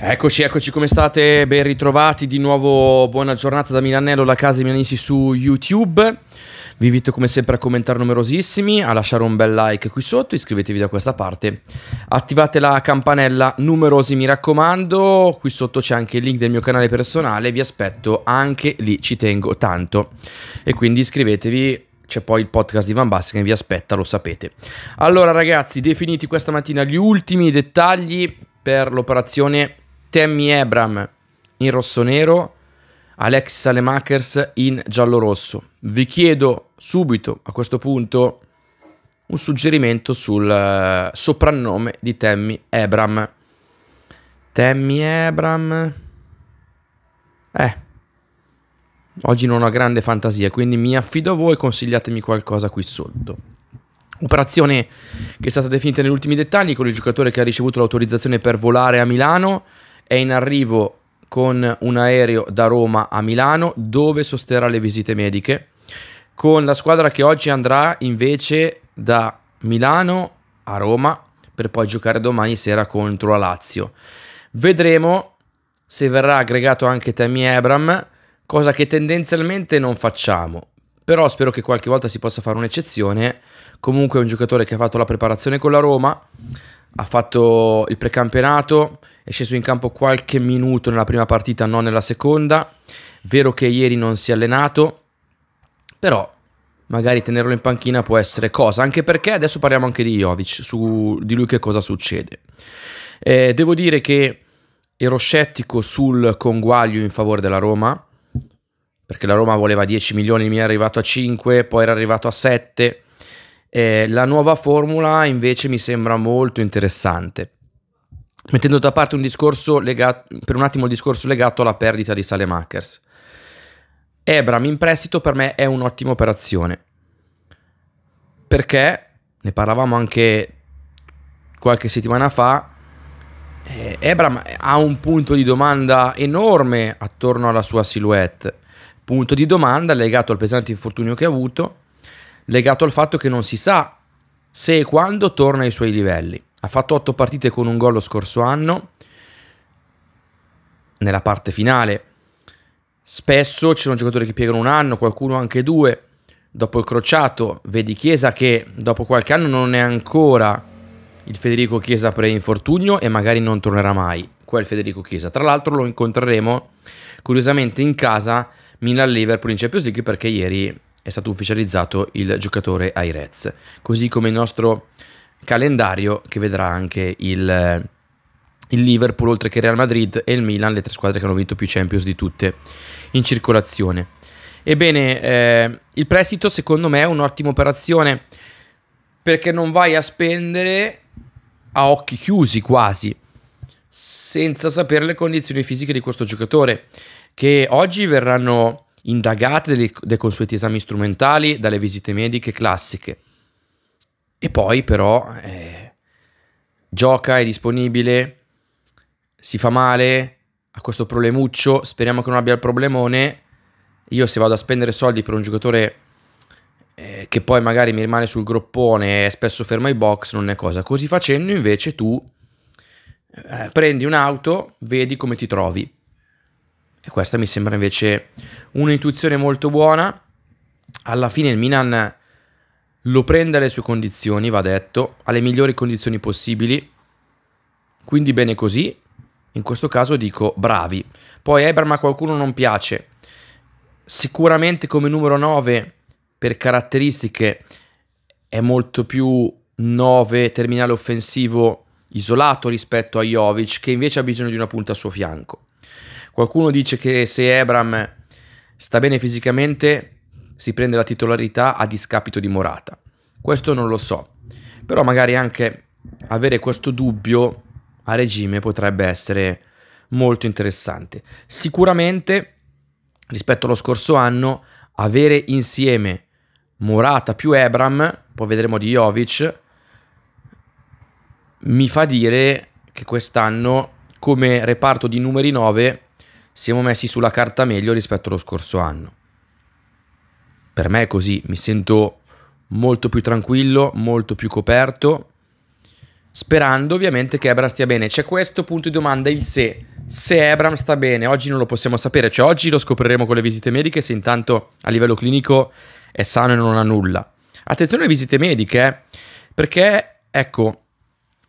Eccoci, eccoci, come state? Ben ritrovati di nuovo. Buona giornata da Milanello, la casa di Milanisti su YouTube. Vi invito come sempre a commentare numerosissimi, a lasciare un bel like qui sotto, iscrivetevi da questa parte, attivate la campanella numerosi mi raccomando, qui sotto c'è anche il link del mio canale personale, vi aspetto anche lì, ci tengo tanto. E quindi iscrivetevi, c'è poi il podcast di Van Basten che vi aspetta, lo sapete. Allora ragazzi, definiti questa mattina gli ultimi dettagli per l'operazione Tammy Abram in rosso-nero, Alex Salemakers in giallo-rosso. Vi chiedo subito a questo punto un suggerimento sul eh, soprannome di Tammy Abram. Tammy Abram. Eh. Oggi non ho grande fantasia, quindi mi affido a voi, consigliatemi qualcosa qui sotto. Operazione che è stata definita negli ultimi dettagli con il giocatore che ha ricevuto l'autorizzazione per volare a Milano è in arrivo con un aereo da Roma a Milano dove sosterrà le visite mediche con la squadra che oggi andrà invece da Milano a Roma per poi giocare domani sera contro la Lazio. Vedremo se verrà aggregato anche Tammy Abram, cosa che tendenzialmente non facciamo. Però spero che qualche volta si possa fare un'eccezione. Comunque è un giocatore che ha fatto la preparazione con la Roma, ha fatto il precampionato, è sceso in campo qualche minuto nella prima partita, non nella seconda. Vero che ieri non si è allenato, però magari tenerlo in panchina può essere cosa, anche perché adesso parliamo anche di Jovic, su di lui che cosa succede. Eh, devo dire che ero scettico sul conguaglio in favore della Roma, perché la Roma voleva 10 milioni, mi è arrivato a 5, poi era arrivato a 7 eh, la nuova formula invece mi sembra molto interessante. Mettendo da parte un discorso legato, per un attimo il discorso legato alla perdita di Salemakers. Ebram in prestito per me è un'ottima operazione. Perché, ne parlavamo anche qualche settimana fa, eh, Ebram ha un punto di domanda enorme attorno alla sua silhouette. Punto di domanda legato al pesante infortunio che ha avuto legato al fatto che non si sa se e quando torna ai suoi livelli. Ha fatto 8 partite con un gol lo scorso anno, nella parte finale. Spesso ci sono giocatori che piegano un anno, qualcuno anche due. Dopo il crociato, vedi Chiesa che dopo qualche anno non è ancora il Federico Chiesa pre-infortunio e magari non tornerà mai quel Federico Chiesa. Tra l'altro lo incontreremo curiosamente in casa Milan-Liverpool in Champions League perché ieri è stato ufficializzato il giocatore ai Reds, così come il nostro calendario che vedrà anche il, eh, il Liverpool, oltre che Real Madrid e il Milan, le tre squadre che hanno vinto più Champions di tutte in circolazione. Ebbene, eh, il prestito secondo me è un'ottima operazione perché non vai a spendere a occhi chiusi quasi, senza sapere le condizioni fisiche di questo giocatore, che oggi verranno indagate dei, dei consueti esami strumentali, dalle visite mediche classiche. E poi però eh, gioca, è disponibile, si fa male, ha questo problemuccio, speriamo che non abbia il problemone. Io se vado a spendere soldi per un giocatore eh, che poi magari mi rimane sul groppone e spesso ferma i box, non è cosa. Così facendo invece tu eh, prendi un'auto, vedi come ti trovi e questa mi sembra invece un'intuizione molto buona. Alla fine il Milan lo prende alle sue condizioni, va detto, alle migliori condizioni possibili. Quindi bene così. In questo caso dico bravi. Poi Ebram a qualcuno non piace. Sicuramente come numero 9 per caratteristiche è molto più 9 terminale offensivo isolato rispetto a Jovic che invece ha bisogno di una punta a suo fianco. Qualcuno dice che se Ebram sta bene fisicamente si prende la titolarità a discapito di Morata. Questo non lo so, però magari anche avere questo dubbio a regime potrebbe essere molto interessante. Sicuramente rispetto allo scorso anno avere insieme Morata più Ebram, poi vedremo di Jovic, mi fa dire che quest'anno come reparto di numeri 9 siamo messi sulla carta meglio rispetto allo scorso anno. Per me è così, mi sento molto più tranquillo, molto più coperto, sperando ovviamente che Ebram stia bene. C'è questo punto di domanda, il se. Se Ebram sta bene, oggi non lo possiamo sapere, cioè oggi lo scopriremo con le visite mediche se intanto a livello clinico è sano e non ha nulla. Attenzione alle visite mediche, eh, perché ecco,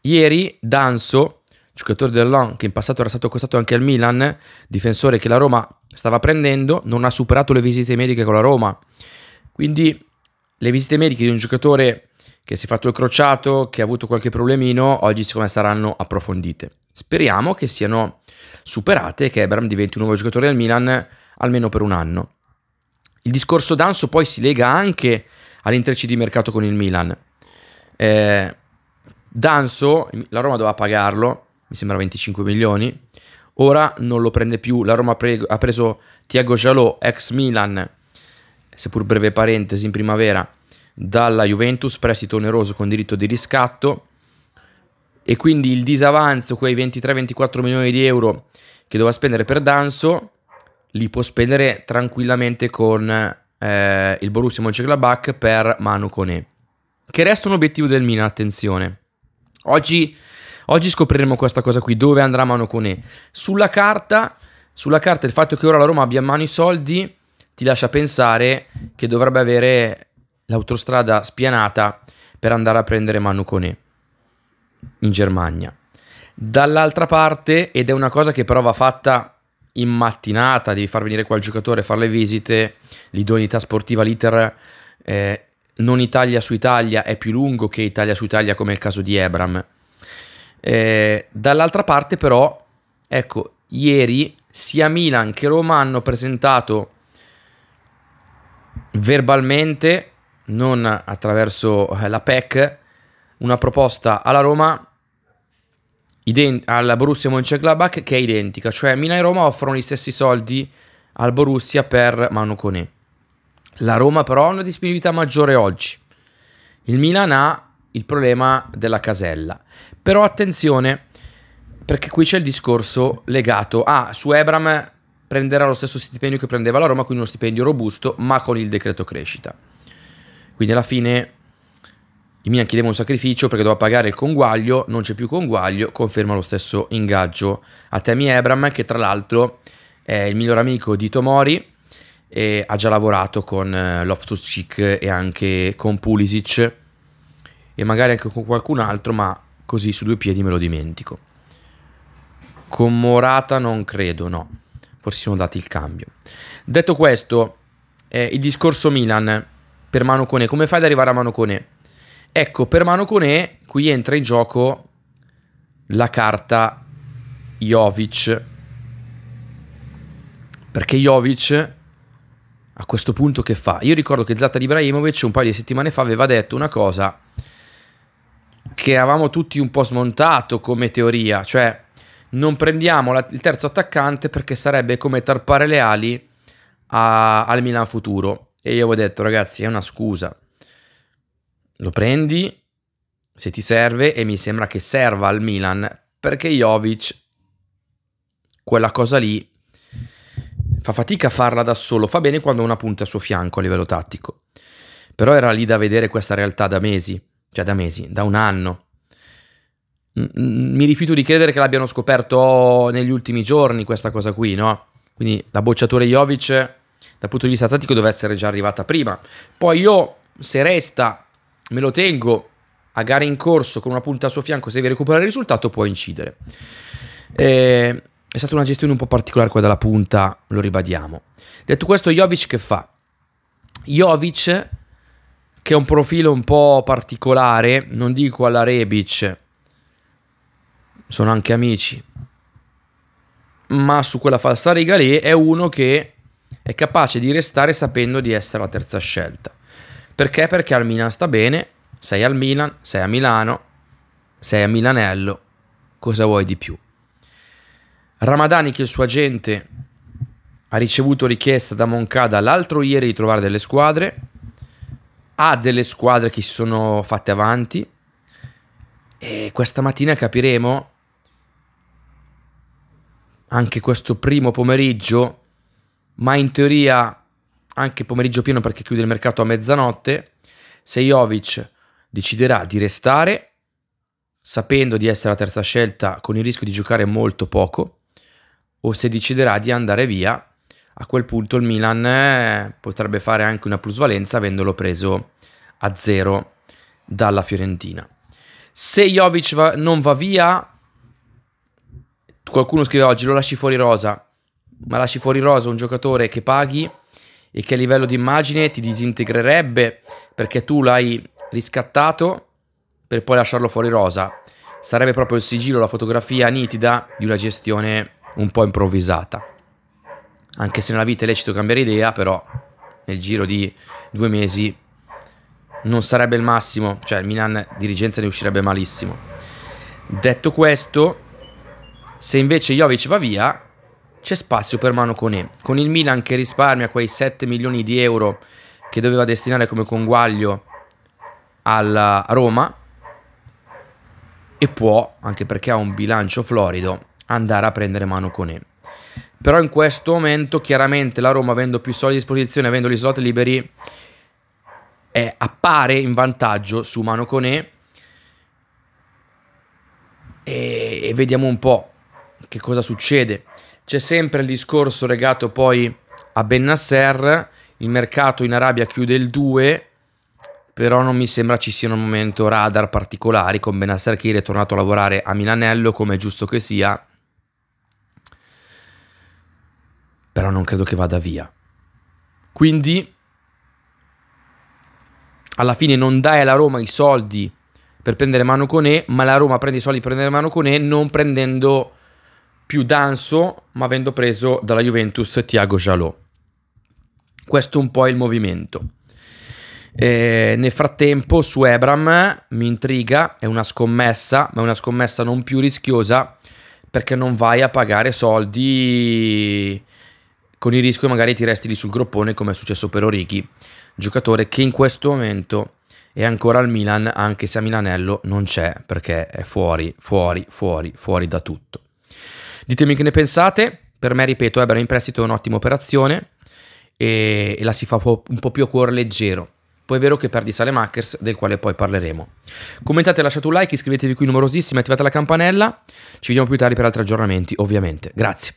ieri Danso giocatore dell'An che in passato era stato costato anche al Milan, difensore che la Roma stava prendendo, non ha superato le visite mediche con la Roma. Quindi le visite mediche di un giocatore che si è fatto il crociato, che ha avuto qualche problemino, oggi siccome saranno approfondite. Speriamo che siano superate e che Ebram diventi un nuovo giocatore del Milan almeno per un anno. Il discorso Danso poi si lega anche all'intrecci di mercato con il Milan. Eh, Danso, la Roma doveva pagarlo, mi sembra 25 milioni. Ora non lo prende più, la Roma pre- ha preso Tiago Jalò, ex Milan, seppur breve parentesi in primavera, dalla Juventus, prestito oneroso con diritto di riscatto e quindi il disavanzo, quei 23-24 milioni di euro che doveva spendere per Danso, li può spendere tranquillamente con eh, il Borussia Mönchengladbach per Manu Koné, che resta un obiettivo del Milan, attenzione. Oggi Oggi scopriremo questa cosa qui, dove andrà Mano Cone. Sulla carta, sulla carta il fatto che ora la Roma abbia in mano i soldi ti lascia pensare che dovrebbe avere l'autostrada spianata per andare a prendere Mano Cone in Germania. Dall'altra parte, ed è una cosa che però va fatta in mattinata, devi far venire qua il giocatore, fare le visite, l'idoneità sportiva, l'iter eh, non Italia su Italia è più lungo che Italia su Italia come è il caso di Ebram. Eh, dall'altra parte però, ecco, ieri sia Milan che Roma hanno presentato verbalmente, non attraverso eh, la PEC, una proposta alla Roma, ident- alla Borussia Mönchengladbach che è identica, cioè Milan e Roma offrono gli stessi soldi al Borussia per Manu Koné. La Roma però ha una disponibilità maggiore oggi. Il Milan ha il problema della casella, però attenzione, perché qui c'è il discorso legato a su Ebram prenderà lo stesso stipendio che prendeva la Roma, quindi uno stipendio robusto, ma con il decreto crescita. Quindi alla fine il Milan chiedeva un sacrificio perché doveva pagare il conguaglio, non c'è più conguaglio, conferma lo stesso ingaggio a Temi Ebram che tra l'altro è il miglior amico di Tomori e ha già lavorato con eh, Loftus-Cheek e anche con Pulisic e magari anche con qualcun altro, ma così su due piedi me lo dimentico. Con Morata non credo, no. Forse sono dati il cambio. Detto questo, eh, il discorso Milan per Mano Cone. Come fai ad arrivare a Mano Cone? Ecco, per Mano Cone qui entra in gioco la carta Jovic. Perché Jovic a questo punto che fa? Io ricordo che Zlatan Ibrahimovic un paio di settimane fa aveva detto una cosa che avevamo tutti un po' smontato come teoria, cioè non prendiamo la, il terzo attaccante perché sarebbe come tarpare le ali a, al Milan futuro. E io avevo detto, ragazzi, è una scusa. Lo prendi se ti serve e mi sembra che serva al Milan perché Jovic quella cosa lì fa fatica a farla da solo, fa bene quando una punta a suo fianco a livello tattico. Però era lì da vedere questa realtà da mesi già da mesi, da un anno. Mi rifiuto di credere che l'abbiano scoperto negli ultimi giorni questa cosa qui, no? Quindi la bocciatura Jovic dal punto di vista tattico deve essere già arrivata prima. Poi io, se resta, me lo tengo a gare in corso con una punta a suo fianco, se deve recuperare il risultato può incidere. E... È stata una gestione un po' particolare quella della punta, lo ribadiamo. Detto questo, Jovic che fa? Jovic che è un profilo un po' particolare, non dico alla Rebic, sono anche amici, ma su quella falsa riga lì è uno che è capace di restare sapendo di essere la terza scelta. Perché? Perché al Milan sta bene, sei al Milan, sei a Milano, sei a Milanello, cosa vuoi di più? Ramadani che il suo agente ha ricevuto richiesta da Moncada l'altro ieri di trovare delle squadre, ha delle squadre che si sono fatte avanti e questa mattina capiremo anche questo primo pomeriggio, ma in teoria anche pomeriggio pieno perché chiude il mercato a mezzanotte, se Jovic deciderà di restare, sapendo di essere la terza scelta con il rischio di giocare molto poco, o se deciderà di andare via a quel punto il Milan eh, potrebbe fare anche una plusvalenza avendolo preso a zero dalla Fiorentina. Se Jovic va, non va via, qualcuno scrive oggi lo lasci fuori rosa, ma lasci fuori rosa un giocatore che paghi e che a livello di immagine ti disintegrerebbe perché tu l'hai riscattato per poi lasciarlo fuori rosa. Sarebbe proprio il sigillo, la fotografia nitida di una gestione un po' improvvisata anche se nella vita è lecito cambiare idea, però nel giro di due mesi non sarebbe il massimo, cioè il Milan dirigenza ne uscirebbe malissimo. Detto questo, se invece Jovic va via, c'è spazio per Mano con E. Con il Milan che risparmia quei 7 milioni di euro che doveva destinare come conguaglio alla Roma e può, anche perché ha un bilancio florido, andare a prendere Mano con E. Però in questo momento chiaramente la Roma avendo più soldi a disposizione, avendo gli slot liberi, eh, appare in vantaggio su Mano Conè e, e vediamo un po' che cosa succede. C'è sempre il discorso legato poi a Ben Nasser, il mercato in Arabia chiude il 2, però non mi sembra ci siano al momento radar particolari con Benasser che è tornato a lavorare a Milanello come è giusto che sia però non credo che vada via. Quindi, alla fine non dai alla Roma i soldi per prendere mano con E, ma la Roma prende i soldi per prendere mano con E non prendendo più Danso, ma avendo preso dalla Juventus Thiago Jalò. Questo è un po' il movimento. E nel frattempo su Ebram mi intriga, è una scommessa, ma è una scommessa non più rischiosa perché non vai a pagare soldi con il rischio che magari ti resti lì sul groppone come è successo per Origi, giocatore che in questo momento è ancora al Milan anche se a Milanello non c'è perché è fuori, fuori, fuori, fuori da tutto. Ditemi che ne pensate, per me ripeto Ebra eh, in prestito è un'ottima operazione e, la si fa un po' più a cuore leggero. Poi è vero che perdi Sale Salemakers, del quale poi parleremo. Commentate, lasciate un like, iscrivetevi qui numerosissimi, attivate la campanella. Ci vediamo più tardi per altri aggiornamenti, ovviamente. Grazie.